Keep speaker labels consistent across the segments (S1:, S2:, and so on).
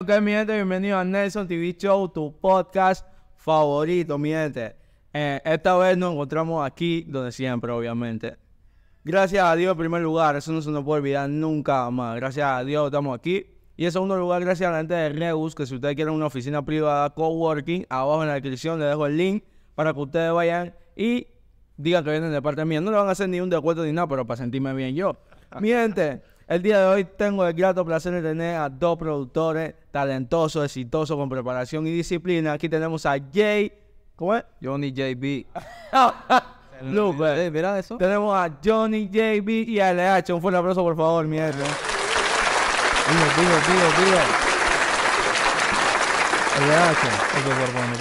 S1: Ok, mi gente, bienvenido a Nelson TV Show, tu podcast favorito, mi gente. Eh, esta vez nos encontramos aquí, donde siempre, obviamente. Gracias a Dios, en primer lugar, eso no se nos puede olvidar nunca más. Gracias a Dios estamos aquí. Y en segundo lugar, gracias a la gente de Reus, que si ustedes quieren una oficina privada, coworking, abajo en la descripción les dejo el link para que ustedes vayan y digan que vienen de parte mía. No le van a hacer ni un descuento ni nada, pero para sentirme bien yo. Mi gente. El día de hoy tengo el grato placer de tener a dos productores talentosos, exitosos, con preparación y disciplina. Aquí tenemos a Jay. ¿Cómo es? Johnny JB. Lupe. Eh, eh, ¿Verdad eso? Tenemos a Johnny JB y a LH. Un fuerte aplauso, por favor, mierda. Digo, digo,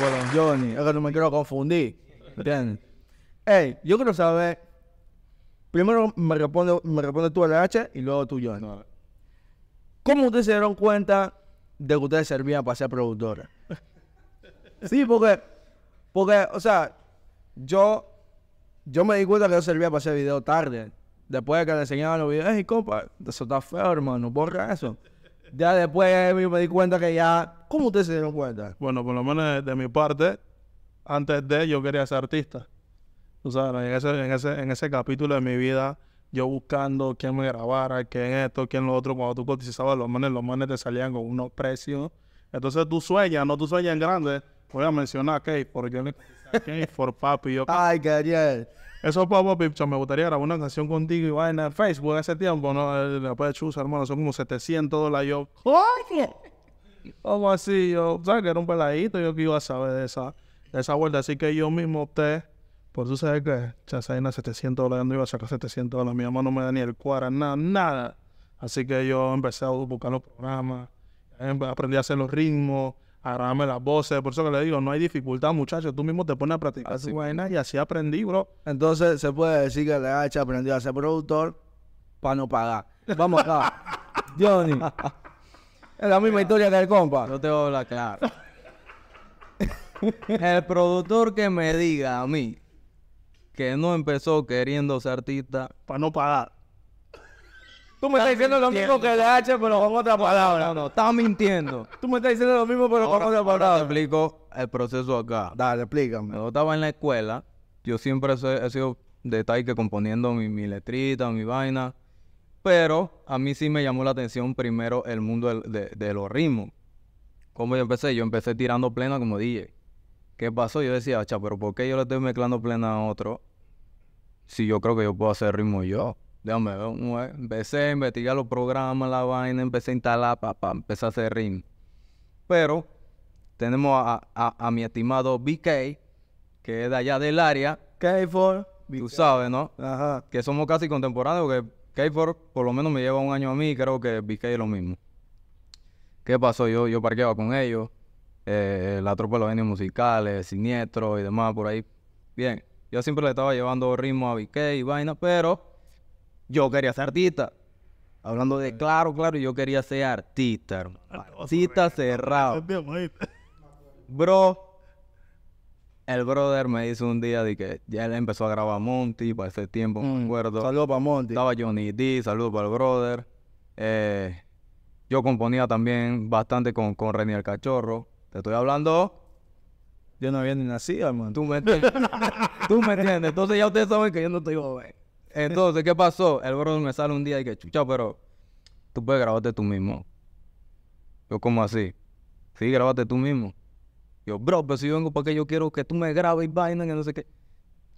S1: digo, digo. LH. Johnny. Es que no me quiero confundir. ¿Entiendes? Ey, yo quiero saber Primero me responde, me responde tú a y luego tú yo. ¿Cómo ustedes se dieron cuenta de que ustedes servían para ser productores? sí, porque, porque, o sea, yo, yo me di cuenta que yo servía para hacer video tarde. Después de que le enseñaban los videos, y compa, eso está feo, hermano, borra eso. Ya después me di cuenta que ya. ¿Cómo ustedes se dieron cuenta? Bueno, por lo menos de, de mi parte, antes de yo
S2: quería ser artista. Tú sabes, en ese, en, ese, en ese capítulo de mi vida, yo buscando quién me grabara, quién esto, quién lo otro, cuando tú cotizabas los manes, los manes te salían con unos precios. Entonces tú sueñas, no tú sueñas en grande. Voy a mencionar a Kate, porque yo le for papi. Yo, Ay, Gabriel. Eso papo, Pipcho, me gustaría grabar una canción contigo y va en Facebook ese tiempo, ¿no? Eh, después de chus hermano, son como 700 dólares. Yo,
S1: ¡Oye!
S2: ¿Cómo así? Yo, ¿sabes que era un peladito? Yo que iba a saber de esa, de esa vuelta. Así que yo mismo te por tú sabes que Chazaina 700 dólares, no iba a sacar 700 dólares? Mi mamá no me da ni el cuadra, nada, nada. Así que yo empecé a buscar los programas, eh, aprendí a hacer los ritmos, a grabarme las voces. Por eso que le digo, no hay dificultad, muchachos. Tú mismo te pones a practicar
S1: así. vaina y así aprendí, bro. Entonces, se puede decir que le H aprendió a ser productor para no pagar. Vamos acá. Johnny. Es la misma historia que el
S3: compa. no te voy a hablar claro. el productor que me diga a mí que no empezó queriendo ser artista. Para no pagar. Tú me estás diciendo lo mismo que el H, pero con otra palabra. No, no, estás mintiendo. Tú me estás diciendo lo mismo, pero con otra palabra. te explico el proceso acá. Dale, explícame. Cuando estaba en la escuela, yo siempre he, sido de que componiendo mi, mi, letrita, mi vaina. Pero a mí sí me llamó la atención primero el mundo de, los ritmos. ¿Cómo yo empecé? Yo empecé tirando plena como DJ. ¿Qué pasó? Yo decía, pero ¿por qué yo le estoy mezclando plena a otro? Si yo creo que yo puedo hacer ritmo yo. Déjame ver, empecé a investigar los programas, la vaina, empecé a instalar para empezar a hacer ritmo. Pero tenemos a, mi estimado BK, que es de allá del área. K4. Tú sabes, ¿no? Ajá. Que somos casi contemporáneos, porque K4 por lo menos me lleva un año a mí y creo que BK es lo mismo. ¿Qué pasó? Yo, yo parqueaba con ellos eh, la tropa de los genios musicales, Siniestro y demás, por ahí. Bien, yo siempre le estaba llevando ritmo a BK y vaina, pero yo quería ser artista. Hablando de claro, claro, yo quería ser artista, cita ah, cerrado. Bro, el brother me hizo un día de que ya él empezó a grabar Monty para ese tiempo, me mm. acuerdo. Saludos para Monty. Estaba Johnny D, saludos para el brother. Eh, yo componía también bastante con, con René el Cachorro. Te estoy hablando. Yo no había ni nacido, hermano. Tú me entiendes. Tú me entiendes. Entonces ya ustedes saben que yo no estoy joven. Entonces, ¿qué pasó? El bro me sale un día y que, chucha, pero tú puedes grabarte tú mismo. Yo, ¿cómo así? Sí, grabate tú mismo. Yo, bro, pero si yo vengo porque yo quiero que tú me grabes y vaina, y no sé qué.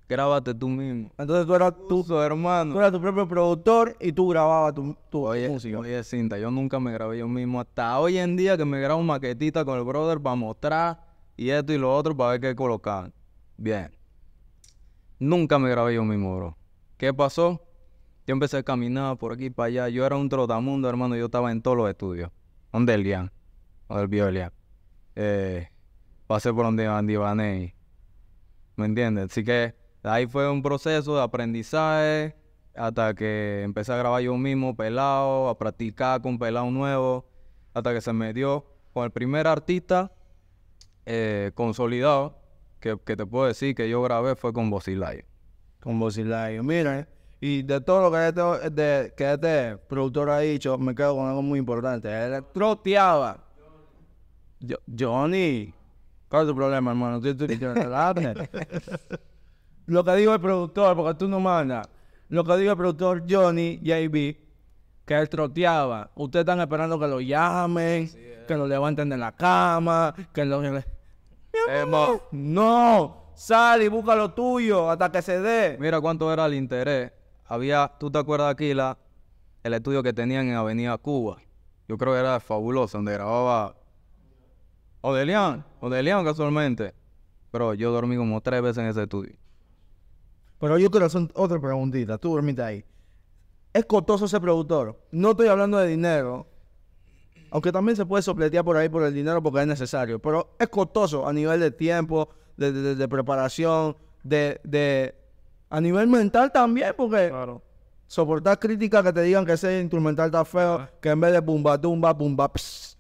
S3: Grábate tú mismo. Entonces tú eras tu, hermano. Tú eras tu propio productor y tú grababas tu, tu oye, música. Oye, Cinta, yo nunca me grabé yo mismo. Hasta hoy en día que me grabo maquetita con el brother para mostrar y esto y lo otro para ver qué colocaban. Bien. Nunca me grabé yo mismo, bro. ¿Qué pasó? Yo empecé a caminar por aquí para allá. Yo era un trotamundo, hermano. Yo estaba en todos los estudios. Donde el Lian. Donde el Violia. Eh, pasé por donde Andy Vaney. ¿Me entiendes? Así que Ahí fue un proceso de aprendizaje hasta que empecé a grabar yo mismo pelado, a practicar con pelado nuevo, hasta que se me dio con el primer artista eh, consolidado que, te puedo decir que yo grabé fue con Bocilayo.
S1: Con Bocilayo, mira. Y de todo lo que este, que este productor ha dicho, me quedo con algo muy importante. Él troteaba. Johnny, ¿cuál es tu problema, hermano? ¿Tú, tú, lo que dijo el productor, porque tú no mandas, lo que dijo el productor Johnny JB, que él troteaba. Ustedes están esperando que lo llamen, que lo levanten
S3: de la cama, que lo... Amor, no, sal y busca lo tuyo hasta que se dé. Mira cuánto era el interés. Había, tú te acuerdas aquí el estudio que tenían en Avenida Cuba. Yo creo que era fabuloso, donde grababa Odelian, Odelian casualmente. Pero yo dormí como tres veces en ese estudio.
S1: Pero yo quiero hacer otra preguntita, tú dormiste ahí. Es costoso ese productor. No estoy hablando de dinero, aunque también se puede sopletear por ahí por el dinero porque es necesario, pero es costoso a nivel de tiempo, de, preparación, de, A nivel mental también, porque claro. soportar críticas que te digan que ese instrumental está feo, que en vez de pumba, tumba, pumba, pss.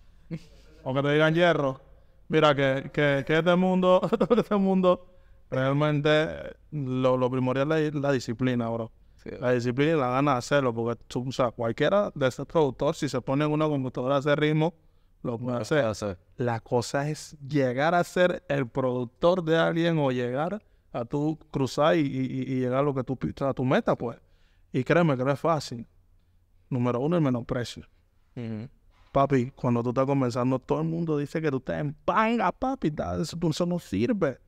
S1: O
S2: que te digan hierro. Mira, que, que este mundo, este mundo Realmente lo, primordial es la disciplina, bro. La disciplina y la gana de hacerlo, porque tú, cualquiera de estos productores, si se pone en una computadora a hacer ritmo, lo puede hacer. La cosa es llegar a ser el productor de alguien o llegar a tu cruzar y, y, llegar a lo que tú tu meta, pues. Y créeme que no es fácil. Número uno, el menosprecio. precio. Papi, cuando tú estás comenzando, todo el mundo dice que tú estás en panga, papi. Eso no sirve.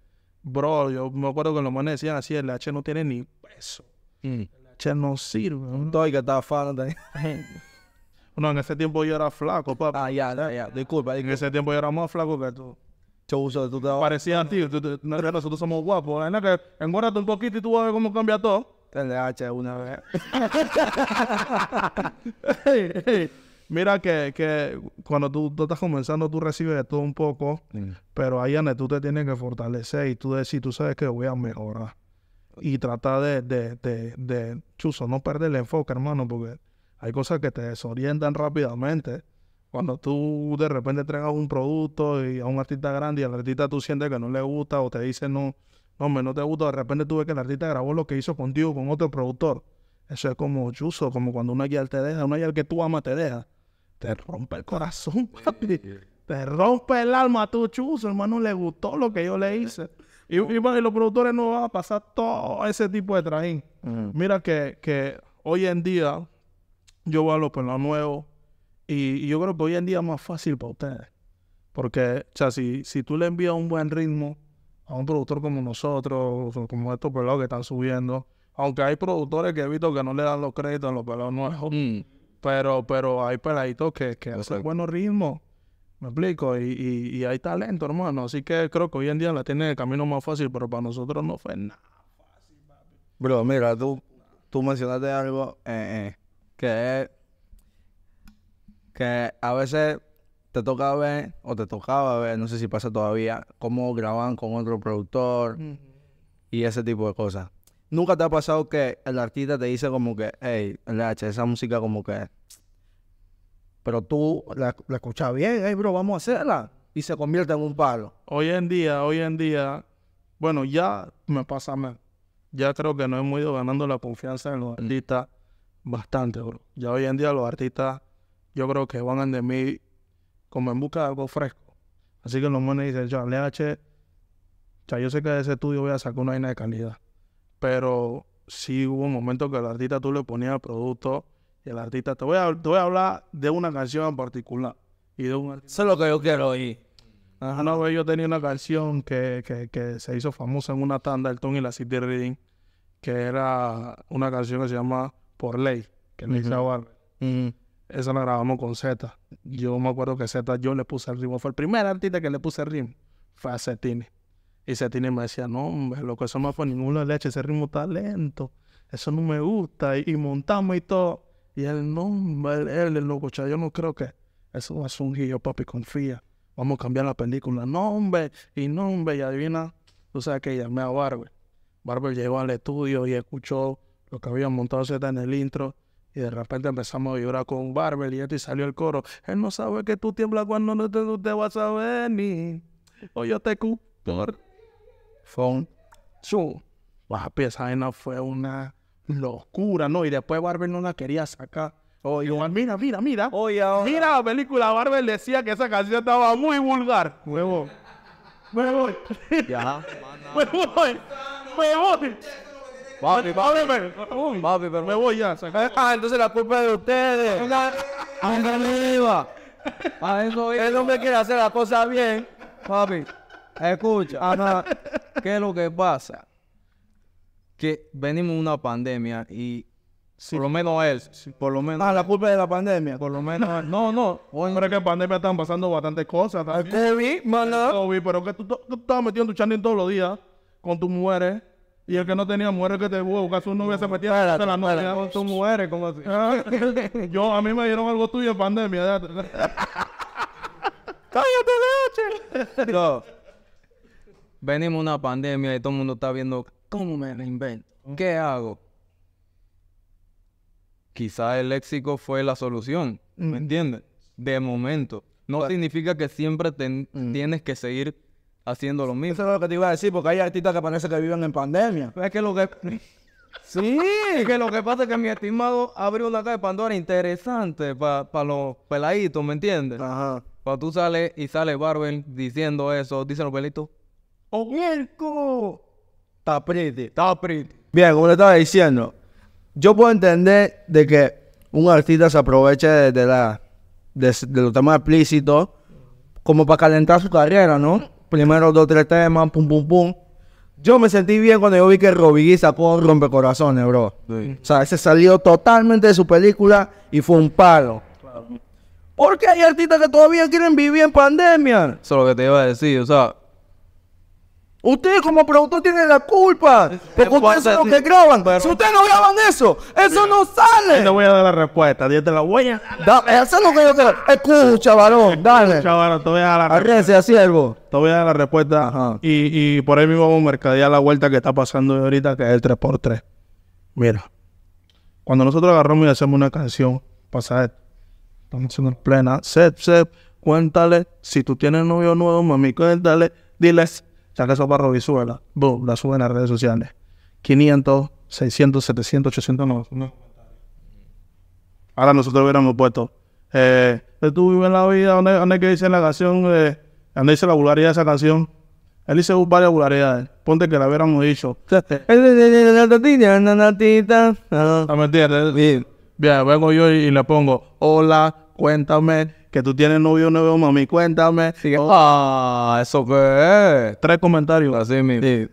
S2: Bro, yo me acuerdo que los manes decían así, el H no tiene ni peso. Mm. El H no sirve. todo ¿no? que estaba no, en ese tiempo yo era flaco, papá. Ah, ya, ya, ya. Disculpa, En ese tiempo yo era más flaco que tú. uso de tu trabajo. a ti. Tú, tú, nosotros somos guapos. En que un poquito y tú vas a ver cómo cambia todo. El H una vez. Mira que, que cuando tú, estás comenzando, tú recibes de todo un poco, pero ahí tú te tienes que fortalecer y tú decir, tú sabes que voy a mejorar. Y trata de, de, chuzo, no perder el enfoque, hermano, porque hay cosas que te desorientan rápidamente. Cuando tú de repente entregas un producto y a un artista grande y al artista tú sientes que no le gusta o te dice no, no, hombre, no te gusta, de repente tú ves que el artista grabó lo que hizo contigo, con otro productor. Eso es como chuzo, como cuando una guía te deja, una guía que tú amas te deja te rompe el corazón, papi. Te rompe el alma a tu chuzo, hermano. Le gustó lo que yo le hice. Y, los productores no van a pasar todo ese tipo de trajín. Mm. Mira que, hoy en día yo voy a los pues, pelos nuevos, y, yo creo que hoy en día es más fácil para ustedes. Porque, o sea, si, tú le envías un buen ritmo a un productor como nosotros, como estos pelados que están subiendo, aunque hay productores que he visto que no le dan los créditos a los pelos nuevos, mm. Pero, pero hay peladitos que, que hacen buenos ritmos. Me explico, y, y, y, hay talento, hermano. Así que creo que hoy en día la tiene el camino más fácil, pero para nosotros no fue
S1: nada fácil, papi. Bro, mira, tú, tú mencionaste algo eh, eh, que que a veces te toca ver, o te tocaba ver, no sé si pasa todavía, cómo graban con otro productor y ese tipo de cosas. ¿Nunca te ha pasado que el artista te dice como que, hey, LH, esa música como que... Pero tú la, escuchas bien, hey, bro, vamos a hacerla. Y se convierte en un palo.
S2: Hoy en día, hoy en día, bueno, ya me pasa más. Ya creo que no hemos ido ganando la confianza en los artistas bastante, bro. Ya hoy en día los artistas, yo creo que van de mí como en busca de algo fresco. Así que los mones dicen, yo, LH, yo sé que de ese estudio voy a sacar una vaina de calidad pero sí hubo un momento que el artista tú le ponías el producto y el artista, te voy a, voy a hablar de una canción en particular. Y de un Eso es lo que yo quiero oír. Ajá, no, yo tenía una canción que, se hizo famosa en una tanda, el Tony y la City Reading, que era una canción que se llama Por Ley,
S3: que le hice a
S2: Esa la grabamos con Z. Yo me acuerdo que Z yo le puse el ritmo. Fue el primer artista que le puse el ritmo. Fue a y y me decía, no, hombre, loco, eso no fue ninguna leche, ese ritmo está lento, eso no me gusta, y, montamos y todo. Y él, no, él, él, el loco, yo no creo que eso va a un papi, confía. Vamos a cambiar la película. No, hombre, y no, hombre, y adivina, tú sabes que llamé a Barber. Barber llegó al estudio y escuchó lo que habían montado en el intro. Y de repente empezamos a llorar con Barber y esto y salió el coro. Él no sabe que tú tiemblas cuando no te, vas a venir. O yo te fue, 2. Papi, esa vaina fue una locura, ¿no? Y después Barber no la quería sacar. Oh, mira, mira, mira. Mira la película, Barber decía que esa canción estaba muy vulgar. Me voy. Me voy. Ya. voy.
S1: Me voy. papi, papi, papi, pero me voy ya. Ah, entonces la culpa es de ustedes. Ándale, arriba. eso, él no me quiere hacer la
S3: cosa bien, papi. Escucha, Ana, ¿qué es lo que pasa? Que venimos una pandemia y Por lo menos él. Por
S1: lo menos. Ah, la culpa es de la pandemia. Por lo menos. él. no, no. Hoy pero es que en pandemia están pasando bastantes cosas.
S2: El COVID, mano. COVID, pero que tú, estabas metido tu chanting todos los días con tus mujeres. Y el que no tenía mujeres que te busca, su novia se metía en la novia. Con tus mujeres, como así. Ah. Yo, a mí me dieron algo tuyo en pandemia. ¡Cállate,
S3: leche! no venimos una pandemia y todo el mundo está viendo cómo me reinvento, qué hago. Quizá el léxico fue la solución, ¿me entiendes? De momento. No significa que siempre tienes que seguir haciendo lo mismo.
S1: Eso es lo que te iba a decir, porque hay artistas que parece que viven en
S3: pandemia. Es que lo que... Sí, que lo que pasa es que mi estimado abrió una caja de Pandora interesante para los peladitos, ¿me entiendes? Ajá. Cuando tú sales y sale Barber diciendo eso, dicen los pelitos, o miércoles. Está
S1: Bien, como le estaba diciendo, yo puedo entender de que un artista se aproveche de, la, de, los temas explícitos como para calentar su carrera, ¿no? Primero dos, tres temas, pum, pum, pum. Yo me sentí bien cuando yo vi que Robbie sacó Rompecorazones, bro. O sea, ese salió totalmente de su película y fue un palo. Porque hay artistas que todavía quieren vivir en pandemia. Eso es lo que te iba a decir, o sea Ustedes como productor tienen la culpa. Porque ustedes son los que graban. si ustedes no graban eso, eso no sale. Yo te voy a dar la respuesta. Yo la voy a lo que yo quiero. Escucha, varón. Dale. Escucha, varón. Te voy a dar la
S2: respuesta. respuesta. a siervo. Te voy a dar la respuesta. Ajá. Y, y por ahí mismo vamos a mercadear la vuelta que está pasando ahorita, que es el 3x3. Mira. Cuando nosotros agarramos y hacemos una canción, pasa esto. Estamos haciendo plena. Sep, sep, cuéntale. Si tú tienes novio nuevo, mami, cuéntale. Diles saca esa barra y súbela, boom, la suben a redes sociales. 500, 600, 700, 800, no, Ahora nosotros hubiéramos puesto, eh, tú vives la vida, ¿Dónde que dice la canción, eh, dice la vulgaridad de esa canción, él dice varias vulgaridades. Ponte que la hubiéramos dicho. ¿Me entiendes? Bien, vengo yo y le pongo, hola, cuéntame que tú tienes novio nuevo, mami, cuéntame. Oh. Ah, ¿eso qué es? Tres comentarios. Así mismo.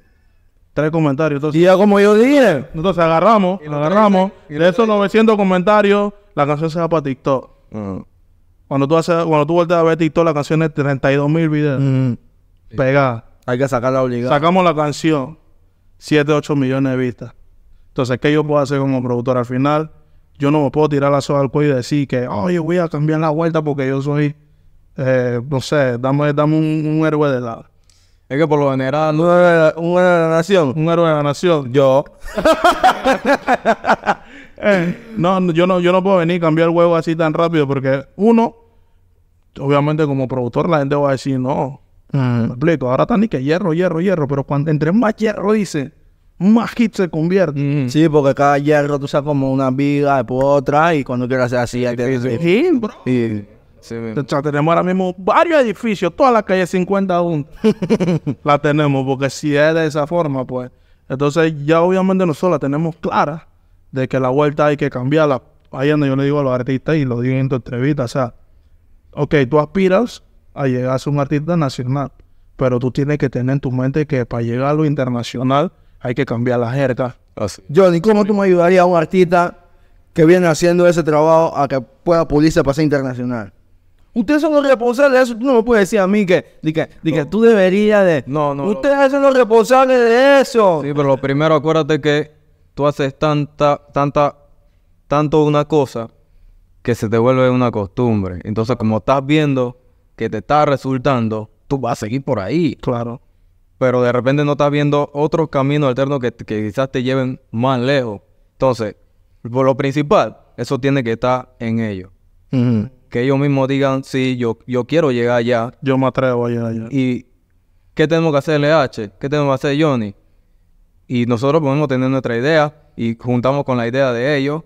S2: Tres comentarios. y ya como yo dije. Entonces agarramos, ¿Y lo agarramos. ¿Y de esos 900 comentarios, la canción se va para TikTok. Mm. Cuando tú haces, cuando tú vuelves a ver TikTok, la canción es 32 mil videos. Pega, mm. Pegada. Hay que sacarla obligada. Sacamos la canción. 7, 8 millones de vistas. Entonces, ¿qué yo puedo hacer como productor? Al final, yo no me puedo tirar la soga al cuello y decir que, oye, voy a cambiar la vuelta porque yo soy, eh, no sé, dame, un, héroe de la... Es que por lo general, un héroe, de la nación. Un héroe de la nación. Yo. Eh, no, yo no, yo no puedo venir a cambiar el huevo así tan rápido porque, uno, obviamente como productor la gente va a decir, no, me explico, ahora está ni que hierro, hierro, hierro, pero cuando entre más hierro dice,
S1: más kit se convierte. Mm. Sí, porque cada hierro tú sacas como una viga, después otra, y cuando quieras hacer así, ahí te
S3: Sí, bro.
S1: tenemos ahora mismo varios edificios,
S2: ...todas las la 50 aún... la tenemos, porque si es de esa forma, pues. Entonces, ya obviamente nosotros la tenemos clara de que la vuelta hay que cambiarla. Ahí donde yo le digo a los artistas y lo digo en tu entrevista, o sea, ok, tú aspiras a llegar a ser un artista nacional, pero tú tienes que tener en tu mente que para llegar a lo internacional, hay que
S1: cambiar la jerga. Así. Johnny, ¿cómo tú me ayudarías a un artista que viene haciendo ese trabajo a que pueda pulirse para ser internacional? Ustedes son los responsables de eso. Tú no me puedes decir a mí
S3: que, tú deberías de... No, no. Ustedes son los responsables de eso. Sí, pero lo primero, acuérdate que tú haces tanta, tanta, tanto una cosa que se te vuelve una costumbre. Entonces, como estás viendo que te está resultando, tú vas a seguir por ahí. Claro pero de repente no estás viendo otros caminos alternos que, quizás te lleven más lejos. Entonces, por lo principal, eso tiene que estar en ellos. Que ellos mismos digan, sí, yo, yo quiero llegar allá. Yo me atrevo a llegar allá. ¿Y qué tenemos que hacer LH? ¿Qué tenemos que hacer Johnny? Y nosotros podemos tener nuestra idea y juntamos con la idea de ellos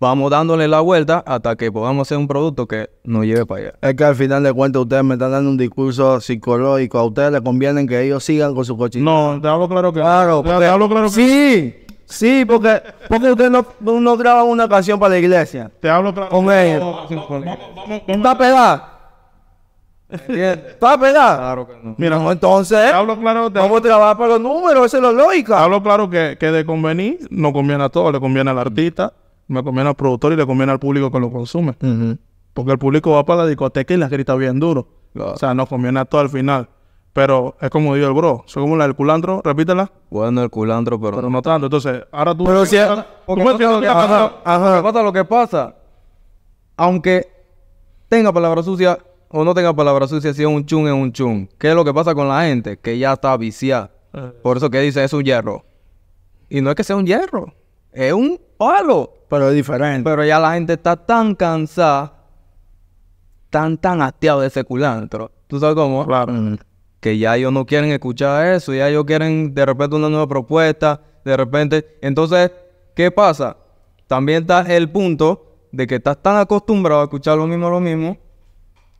S3: vamos dándole la vuelta hasta que podamos hacer un producto que
S1: nos lleve para allá. Es que al final de cuentas ustedes me están dando un discurso psicológico. A ustedes les conviene que ellos sigan con su cochinita. No, te hablo claro que claro, te hablo claro que sí. Sí, porque, porque ustedes no, graban una canción para la iglesia. Te hablo claro. Con ellos. ¿Está pegada? ¿Está pegada? Claro que no. Mira, entonces. hablo vamos a trabajar para los números, Eso es lo lógica. hablo
S2: claro que, que de convenir no conviene a todos, le conviene al artista, me conviene al productor y le conviene al público que lo consume. Porque el público va para la discoteca y la grita bien duro. O sea, nos conviene a todo al final. Pero es como digo el bro, soy como la del culantro, repítela.
S3: Bueno, el culantro, pero... Pero no tanto, entonces, ahora tú... Pero si... lo que pasa, ajá. pasa lo que pasa, aunque tenga palabra sucia o no tenga palabra sucia, si es un chung es un chung. ¿Qué es lo que pasa con la gente? Que ya está viciada. Eh. Por eso que dice, es un hierro. Y no es que sea un hierro. Es un palo. Pero es diferente. Pero ya la gente está tan cansada, tan, tan hastiado de ese culantro. ¿Tú sabes cómo? Claro. Mm, que ya ellos no quieren escuchar eso, ya ellos quieren de repente una nueva propuesta, de repente. Entonces, ¿qué pasa? También está el punto de que estás tan acostumbrado a escuchar lo mismo, lo mismo,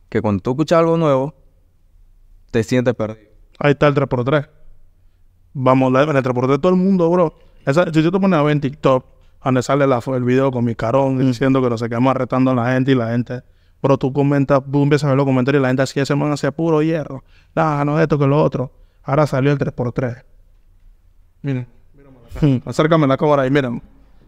S3: que cuando tú escuchas algo nuevo, te sientes perdido. Ahí está el 3x3. Vamos, en el 3x3 todo el
S2: mundo, bro. Si yo, te pones a ver en TikTok donde sale el video con mi carón mm. diciendo que nos quedamos arrestando a la gente y la gente. Pero tú comentas, boom, empiezas a ver los comentarios y la gente así, ese man hacia puro hierro. No, no es esto que lo otro. Ahora salió el 3x3. Miren. Hmm. Acércame la cámara y miren.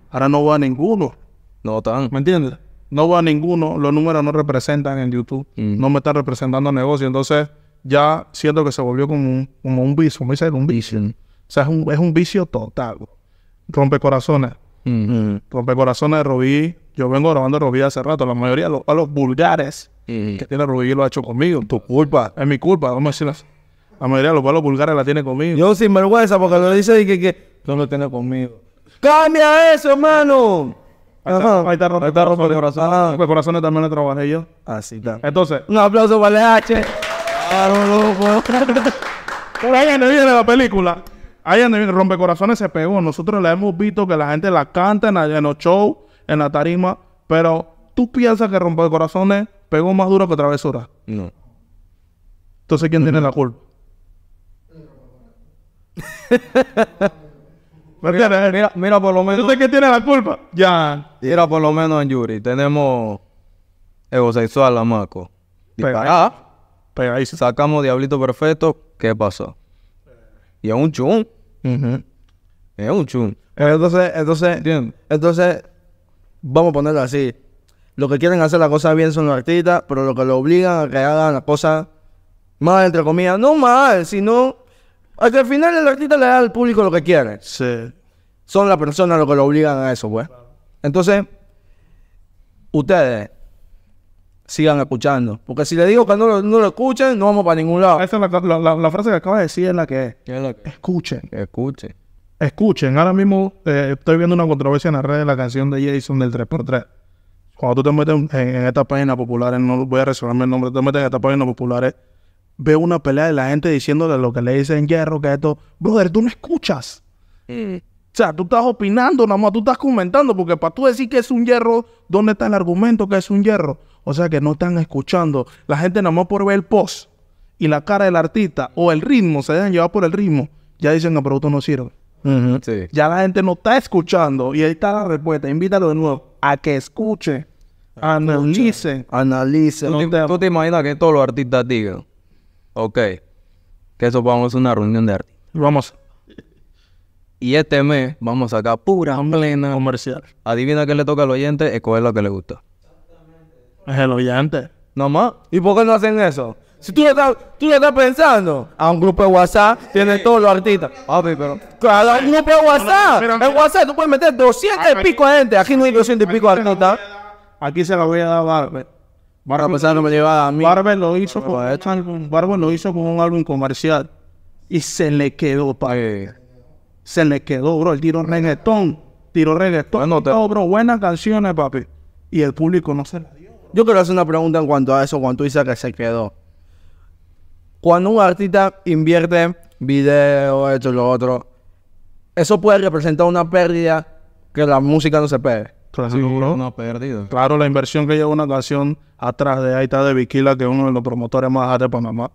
S2: Ahora no va a ninguno. No tan. ¿Me entiendes? No va a ninguno. Los números no representan en YouTube. Mm. No me están representando negocio. Entonces, ya siento que se volvió como un, como vicio. Me dice un vicio. O sea, es un, es un vicio total. Rompecorazones. mmm rompe Rompecorazones de Rubí. Yo vengo grabando Rubí hace rato. La mayoría de a los vulgares que tiene Rubí lo ha hecho conmigo. Tu culpa. Es mi culpa, vamos a decir así. La mayoría de los palos vulgares la tiene conmigo. Yo sin vergüenza porque lo dice que, que no lo tiene conmigo. ¡Cambia eso, hermano! Ahí está, ahí está, ahí está rompe corazones. Ah, corazones también lo trabajé yo. Así está. Entonces. Un aplauso para el H. Claro, loco. Por ahí viene la película. Ahí donde viene Rompecorazones se pegó. Nosotros la hemos visto que la gente la canta en, los shows, en la tarima, pero ¿tú piensas que rompe corazones pegó más duro que Travesura? No. Entonces, ¿quién tiene la culpa? mira, mira, mira, por lo menos. sabes quién tiene la culpa?
S3: Ya. Mira, por lo menos en Yuri tenemos egosexual, Pero ahí Sacamos Diablito Perfecto. ¿Qué pasó? Y es un chun. Es un chun.
S1: Entonces, entonces, entonces, vamos a ponerlo así. Lo que quieren hacer la cosa bien son los artistas, pero lo que lo obligan a que hagan las cosas mal, entre comillas, no mal, sino Hasta el al final el artista le da al público lo que quiere. Sí. Son las personas los que lo obligan a eso, pues. Entonces, ustedes, sigan escuchando. Porque si le digo que no lo, escuchen, no vamos para ningún lado. Esa es la, frase que acaba de decir es la que, es escuchen. escuchen.
S2: Escuchen. Ahora mismo eh, estoy viendo una controversia en las redes de la canción de Jason del 3x3. Cuando tú te metes en, estas esta página popular, no voy a resolverme el nombre, te metes en esta página populares eh, veo una pelea de la gente diciéndole lo que le dicen hierro, que esto, brother, tú no escuchas. O sea, tú estás opinando, nada más tú estás comentando, porque para tú decir que es un hierro, ¿dónde está el argumento que es un hierro? O sea que no están escuchando. La gente más por ver el post y la cara del artista o el ritmo, se dejan llevar por el ritmo, ya dicen que el producto no sirve. Ya la gente no está escuchando y ahí está la respuesta. Invítalo de nuevo a que escuche,
S3: analice. Analice. ¿Tú, te, imaginas que todos los artistas digan, ok, que eso vamos a una reunión de artistas? Vamos. Y este mes vamos a sacar pura plena comercial. Adivina qué le toca al oyente, escoger lo que le gusta. Es el oyente. No más. ¿Y por qué no hacen eso? Si tú le estás,
S1: estás pensando, a un grupo de WhatsApp tiene todos los artistas. Papi, pero. Cada un grupo de WhatsApp. en WhatsApp tú puedes meter 200 y pico de gente. Aquí no hay 200 y pico de artistas.
S2: Aquí se la voy a dar a Barber. Barber, pensando no me lleva a mí. Barber lo hizo con pues, este Barber lo hizo con un álbum comercial. Y se le quedó, pa. Se le
S1: quedó, bro. El tiro reggaetón. Tiro reggaetón. Bueno, bro, buenas canciones, papi. Y el público no se la yo quiero hacer una pregunta en cuanto a eso, cuando tú dices que se quedó. Cuando un artista invierte video, esto, y lo otro, eso puede representar una pérdida que la música no se pegue. Claro, una pérdida. Claro,
S2: la inversión que lleva una canción atrás de ahí está de Viquila, que es uno de los promotores más altos de Panamá.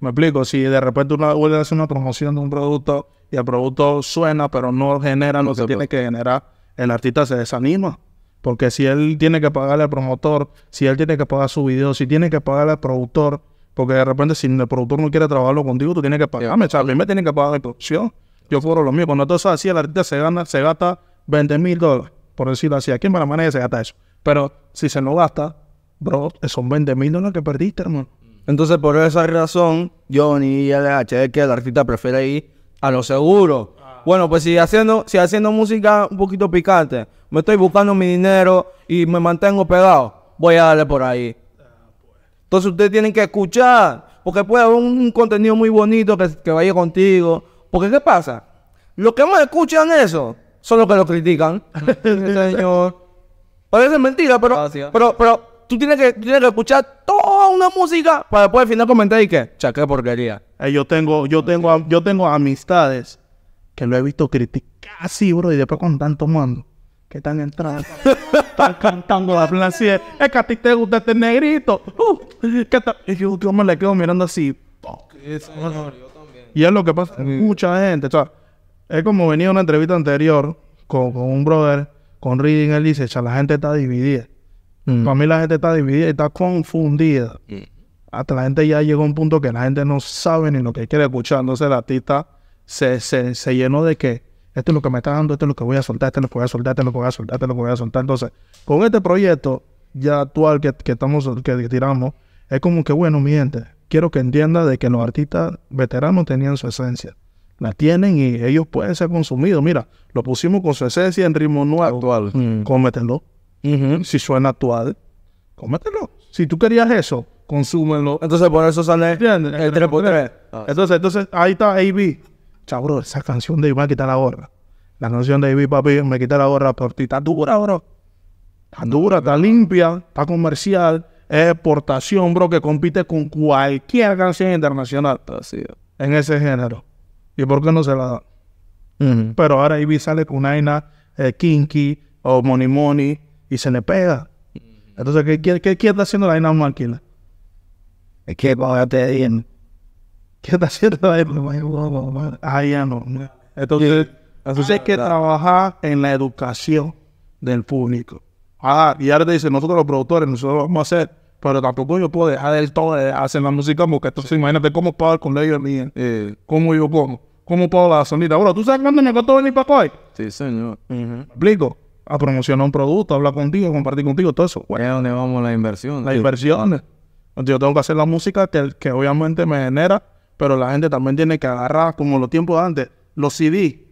S2: Me explico, si de repente una vuelve a hacer una promoción de un producto y el producto suena, pero no genera lo que tiene que generar, el artista se desanima. Porque si él tiene que pagarle al promotor, si él tiene que pagar su video, si tiene que pagarle al productor, porque de repente si el productor no quiere trabajarlo contigo, tú tienes que pagarme, yeah. mí me tienes que pagar la producción. Yo cobro lo mío. Cuando tú así, el artista se gana, se gasta 20 mil dólares, por decirlo así. Aquí en Panamá se gasta eso. Pero
S1: si se no gasta, bro, son 20 mil dólares que perdiste, hermano. Entonces, por esa razón, Johnny y LH es que el artista prefiere ir a lo seguro bueno, pues si haciendo, si haciendo música un poquito picante, me estoy buscando mi dinero y me mantengo pegado, voy a darle por ahí. Entonces ustedes tienen que escuchar, porque puede haber un, contenido muy bonito que, vaya contigo. Porque ¿qué pasa? Los que más escuchan eso son los que lo critican. Señor. Parece mentira, pero, pero, pero tú tienes que, tienes que escuchar toda una música para después al final comentar y que, cha, qué porquería.
S2: Eh, yo tengo, yo tengo, yo tengo amistades que lo he visto criticar así, bro, y después con están tomando, que están entrando, están cantando la plan es que a ti te gusta este negrito. Uh, y yo, me le quedo mirando así. y es lo que pasa mucha gente. O sea, es como venía una entrevista anterior con, un brother, con Reading, él dice, la gente está dividida. Mm. Para mí la gente está dividida y está confundida. Mm. Hasta la gente ya llegó a un punto que la gente no sabe ni lo que quiere escuchar. la el artista se, llenó de que esto es lo que me está dando, esto es lo que voy a soltar, esto es lo que voy a soltar, esto es lo voy a soltar, esto es lo que voy a soltar. Entonces, con este proyecto ya actual que, estamos, que, tiramos, es como que, bueno, mi gente, quiero que entienda de que los artistas veteranos tenían su esencia. La tienen y ellos pueden ser consumidos. Mira, lo pusimos con su esencia en ritmo nuevo. Actual. Mm. Cómetelo. Si suena actual, cómetelo. Si tú querías eso, consúmelo. Entonces, por eso sale el 3x3. entonces, entonces, ahí está AB Chabro esa canción de Me quita la gorra. La canción de Baby Papi Me quita la gorra por ti. Está dura, bro. Está dura, está limpia, está comercial. Es exportación, bro, que compite con cualquier canción internacional. Ah, en ese género. ¿Y por qué no se la da? Pero ahora Ivy sale con Aina, eh, Kinky o Money Money y se le pega. Entonces, ¿qué, qué, qué, está haciendo la Aina Máquina? Es que, te bien. ¿Qué está haciendo ahí? Ah, ya no. Entonces, entonces hay que trabajar en la educación del público. Ah, y ahora te dicen, nosotros los productores, nosotros vamos a hacer, pero tampoco yo puedo dejar de hacer la música, porque entonces imagínate cómo pago con colegio y eh, cómo yo pongo, cómo pago la sonida. Ahora, ¿tú sabes cuándo me costó venir para acá?
S3: Sí, señor.
S2: explico? A promocionar un producto, hablar contigo, compartir contigo, todo eso. dónde vamos las inversiones? Las inversiones. yo tengo que hacer la música que, que obviamente me genera pero la gente también tiene que agarrar, como los tiempos antes, los CD.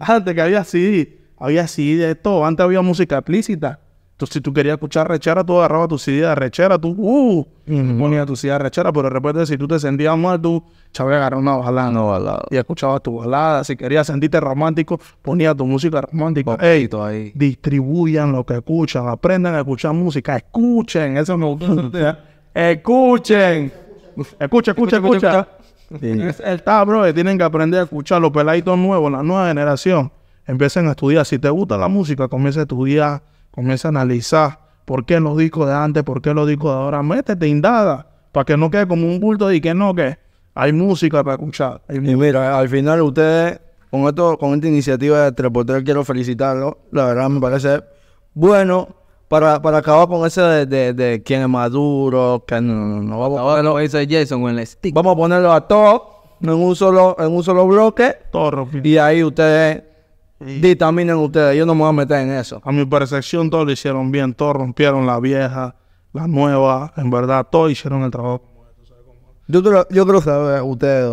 S2: Antes que había CD, había CD de todo. Antes había música explícita. Entonces, si tú querías escuchar rechera, tú agarrabas tu CD de rechera, tú uh, ponías tu CD de rechera, pero de repente, si tú te sentías mal, tú chavales habías una balada, una balada. Y escuchabas tu balada. Si querías sentirte romántico, ponías tu música romántica. Ey, distribuyan lo que escuchan, aprendan a escuchar música, escuchen. Eso me gusta. ¿eh? escuchen. escucha. escucha. escucha. Está, bro, que tienen que aprender a escuchar los peladitos nuevos, la nueva generación. Empiecen a estudiar. Si te gusta la música, comienza a estudiar, comienza a analizar por qué los discos de antes, por qué los discos de ahora. Métete, indaga, para que no quede como un bulto y que no, que
S1: hay música para escuchar. Y mira, al final ustedes, con, esto, con esta iniciativa de Trepotel, quiero felicitarlo. La verdad me parece bueno para, acabar con ese de, de, quién es Maduro, que no, no, no vamos a ponerlo, Jason con el stick. Vamos a ponerlo a todos en un solo, en un solo bloque. Todo, Y ahí ustedes
S2: dictaminen ustedes. Yo no me voy a meter en eso. A mi percepción, todos lo hicieron bien. Todos rompieron la
S1: vieja, la nueva. En verdad, todos hicieron el trabajo. Yo creo, yo creo saber, ustedes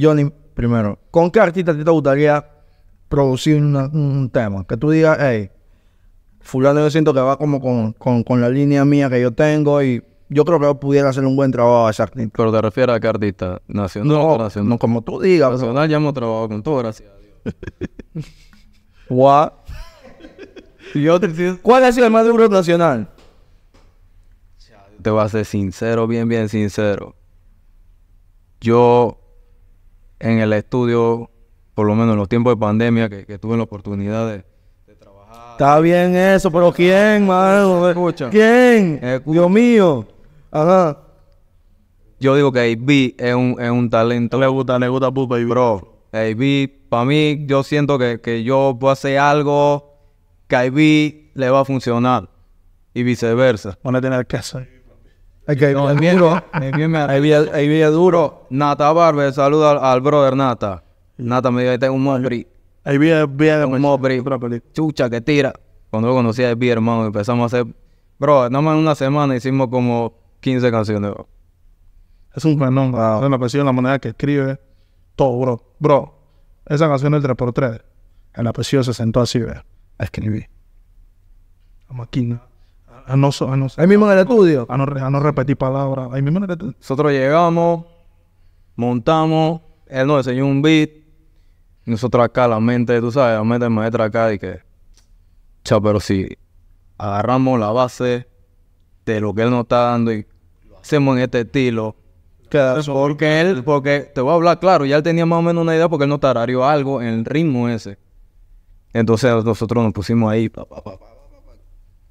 S1: Johnny, primero, ¿con qué artista te gustaría producir un tema? Que tú digas, hey, fulano yo siento que va como con, con, la línea mía que yo tengo y yo creo que yo pudiera hacer un buen trabajo a ese artista.
S3: Pero te refieres a qué artista, nacional no, No, como tú digas. Nacional ya hemos trabajado con todo, gracias a Dios. ¿Cuál ha sido el más duro nacional? Te voy a ser sincero, bien, bien sincero. Yo en el estudio, por lo menos en los tiempos de pandemia, que tuve la oportunidad de,
S1: Está bien eso, pero ¿quién, mano? Escucha. ¿Quién? Dios mío. Ajá.
S3: Yo digo que AB es un, es un talento. Le gusta, le gusta Pupa Bro, AB, para mí, yo siento que, que yo puedo hacer algo que a AB le va a funcionar. Y viceversa. Van a
S2: tener que hacer. es duro. AB,
S3: es duro. Nata Barber, saluda al, al brother Nata. Nata me dijo que tengo un monstruo. Ahí vi, vi otra Chucha que tira. Cuando yo conocí a Pierre hermano, empezamos a hacer. Bro, nada más en una semana hicimos como 15 canciones,
S2: Es un fenómeno. la manera que escribe. Todo, bro. Bro, esa canción del 3x3. la aprecio se sentó así, bro. A escribir. A máquina. A no, a no, ahí mismo en el estudio. no, a no repetir palabras. Ahí mismo en el estudio.
S3: Nosotros llegamos, montamos, él nos enseñó un beat, nosotros acá, la mente, tú sabes, la mente maestra acá, y que, chao pero si agarramos la base de lo que él nos está dando y hacemos en este estilo, pues, porque él, porque te voy a hablar claro, ya él tenía más o menos una idea porque él nos tarareó algo en el ritmo ese. Entonces nosotros nos pusimos ahí.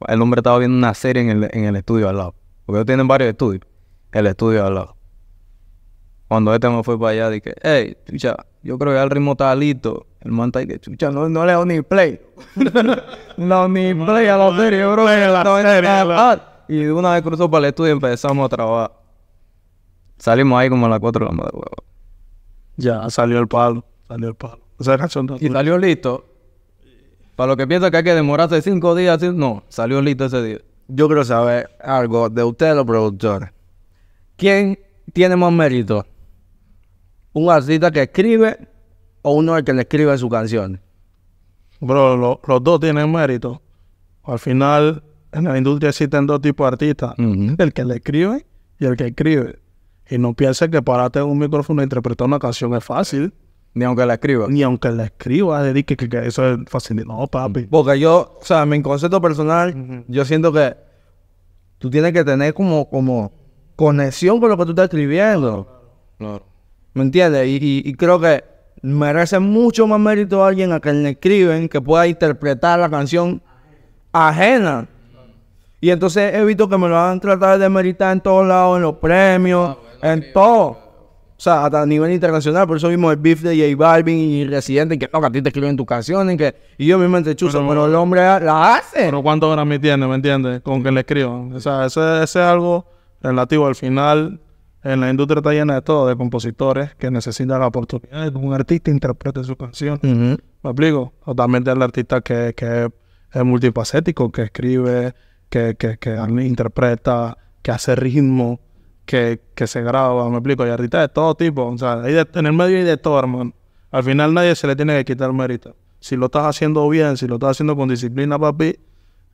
S3: el hombre estaba viendo una serie en el, en el estudio al lado. Porque ellos tienen varios estudios. El estudio al lado. Cuando este me fue para allá, dije, hey, chucha, yo creo que el ritmo está listo. El man está ahí, chucha, no, le hago ni play. no, ni play a la serie, bro. Y una vez cruzó para el estudio y empezamos a trabajar. Salimos ahí como a las 4 de la madrugada. Ya, salió el palo, salió el palo. O sea, Y salió listo. Para lo que piensan que hay que demorarse cinco días, no, salió listo ese día. Yo quiero saber algo de ustedes los productores. ¿Quién tiene más mérito?
S1: un artista que escribe o uno el que le escribe sus canciones?
S2: Bro, los dos tienen mérito. Al final, en la industria existen dos tipos de artistas: el que le escribe y el que escribe. Y no pienses que pararte en un micrófono e interpretar una canción es fácil. Ni aunque le escriba. Ni aunque le escriba, que,
S1: eso es fácil. No, papi. Porque yo, o sea, en mi concepto personal, yo siento que tú tienes que tener como, como conexión con lo que tú estás escribiendo. claro. ¿Me entiendes? Y, creo que merece mucho más mérito a alguien a quien le escriben que pueda interpretar la canción ajena. Y entonces he visto que me lo han tratado de meritar en todos lados, en los premios, ah, en todo. O sea, hasta a nivel internacional, por eso vimos el beef de J Balvin y Residente, que no, que a ti te escriben tus canciones, que... Y yo mismo te chuzo, pero, el hombre la
S2: hace. Pero ¿cuántos horas me tiene, me entiendes? Con que le escriban. O sea, ese es algo relativo al final en la industria está llena de todo, de compositores que necesitan la oportunidad de que un artista interprete su canción. Me explico. también del artista que, que es multipacético, que escribe, que, que, interpreta, que hace ritmo, que, que se graba. Me explico. Hay artistas de todo tipo. O sea, en el medio hay de todo, hermano. Al final nadie se le tiene que quitar mérito. Si lo estás haciendo bien, si lo estás haciendo con disciplina, papi, esa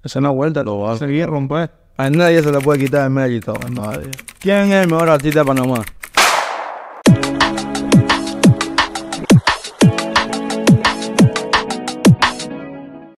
S2: es una vuelta. Lo vas a seguir romper. A
S1: nadie se le puede quitar el mérito, a ¿Quién es el mejor artista de Panamá?